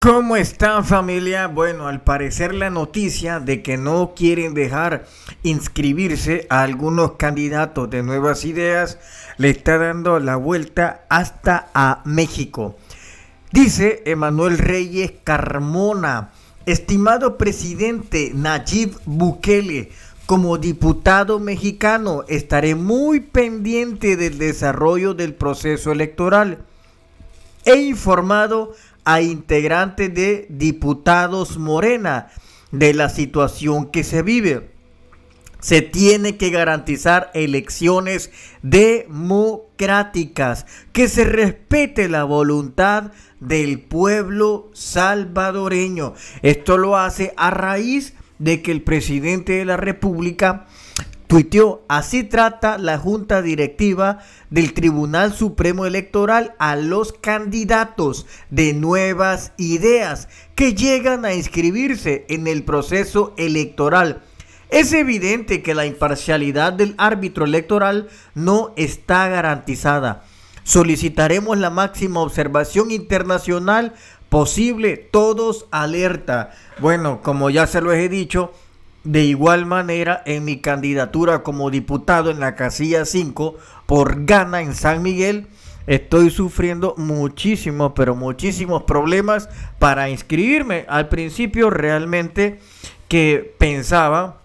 ¿Cómo están familia? Bueno, al parecer la noticia de que no quieren dejar inscribirse a algunos candidatos de nuevas ideas le está dando la vuelta hasta a México. Dice Emanuel Reyes Carmona, estimado presidente Nayib Bukele, como diputado mexicano estaré muy pendiente del desarrollo del proceso electoral He informado a integrantes de diputados Morena de la situación que se vive. Se tiene que garantizar elecciones democráticas, que se respete la voluntad del pueblo salvadoreño. Esto lo hace a raíz de que el presidente de la República Tuiteó, así trata la Junta Directiva del Tribunal Supremo Electoral a los candidatos de nuevas ideas que llegan a inscribirse en el proceso electoral. Es evidente que la imparcialidad del árbitro electoral no está garantizada. Solicitaremos la máxima observación internacional posible, todos alerta. Bueno, como ya se lo he dicho, de igual manera en mi candidatura como diputado en la casilla 5 por Gana en San Miguel. Estoy sufriendo muchísimos, pero muchísimos problemas para inscribirme. Al principio realmente que pensaba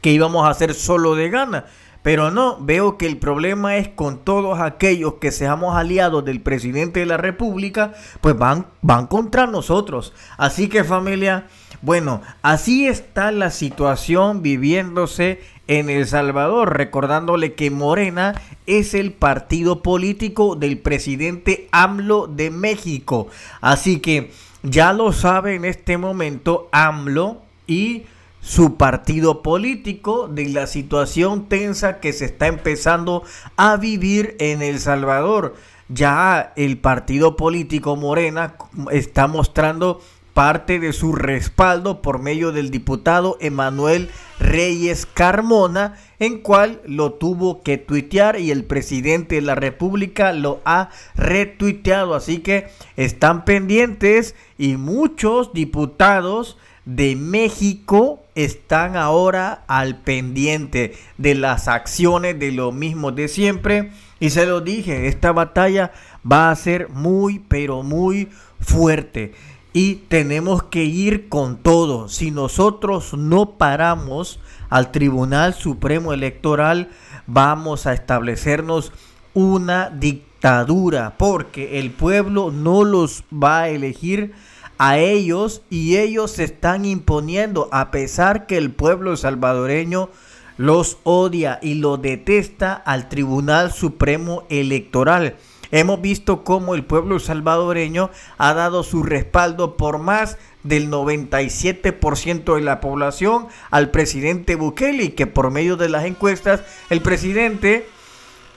que íbamos a hacer solo de Gana pero no, veo que el problema es con todos aquellos que seamos aliados del presidente de la República, pues van, van contra nosotros. Así que familia, bueno, así está la situación viviéndose en El Salvador, recordándole que Morena es el partido político del presidente AMLO de México. Así que ya lo sabe en este momento AMLO y su partido político de la situación tensa que se está empezando a vivir en El Salvador. Ya el partido político Morena está mostrando parte de su respaldo por medio del diputado Emanuel Reyes Carmona, en cual lo tuvo que tuitear y el presidente de la República lo ha retuiteado. Así que están pendientes y muchos diputados de México están ahora al pendiente de las acciones de lo mismo de siempre. Y se lo dije, esta batalla va a ser muy, pero muy fuerte. Y tenemos que ir con todo. Si nosotros no paramos al Tribunal Supremo Electoral, vamos a establecernos una dictadura, porque el pueblo no los va a elegir a ellos y ellos se están imponiendo a pesar que el pueblo salvadoreño los odia y lo detesta al Tribunal Supremo Electoral. Hemos visto cómo el pueblo salvadoreño ha dado su respaldo por más del 97% de la población al presidente Bukele, que por medio de las encuestas el presidente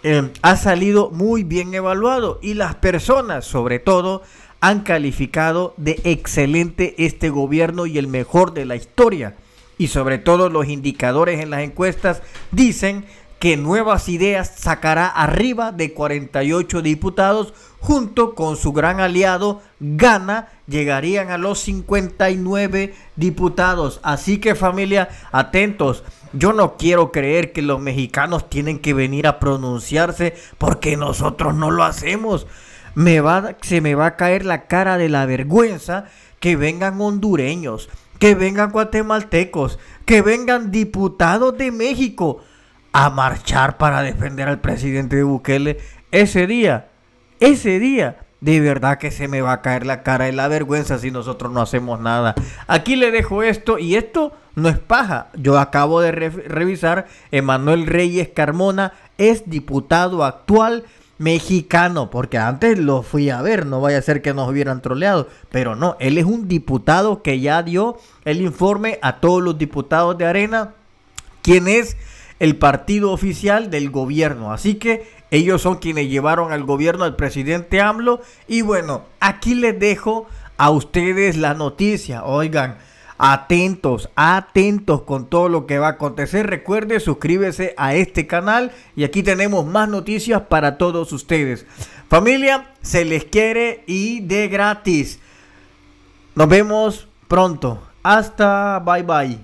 eh, ha salido muy bien evaluado y las personas, sobre todo, han calificado de excelente este gobierno y el mejor de la historia. Y sobre todo los indicadores en las encuestas dicen que Nuevas Ideas sacará arriba de 48 diputados junto con su gran aliado Gana, llegarían a los 59 diputados. Así que familia, atentos. Yo no quiero creer que los mexicanos tienen que venir a pronunciarse porque nosotros no lo hacemos va, se me va a caer la cara de la vergüenza que vengan hondureños, que vengan guatemaltecos, que vengan diputados de México a marchar para defender al presidente de Bukele ese día. Ese día. De verdad que se me va a caer la cara de la vergüenza si nosotros no hacemos nada. Aquí le dejo esto y esto no es paja. Yo acabo de revisar, Emanuel Reyes Carmona es diputado actual mexicano, porque antes lo fui a ver, no vaya a ser que nos hubieran troleado, pero no, él es un diputado que ya dio el informe a todos los diputados de Arena, quien es el partido oficial del gobierno, así que ellos son quienes llevaron al gobierno al presidente AMLO y bueno, aquí les dejo a ustedes la noticia, oigan, atentos, atentos con todo lo que va a acontecer. Recuerde, suscríbese a este canal y aquí tenemos más noticias para todos ustedes. Familia, se les quiere y de gratis. Nos vemos pronto. Hasta bye bye.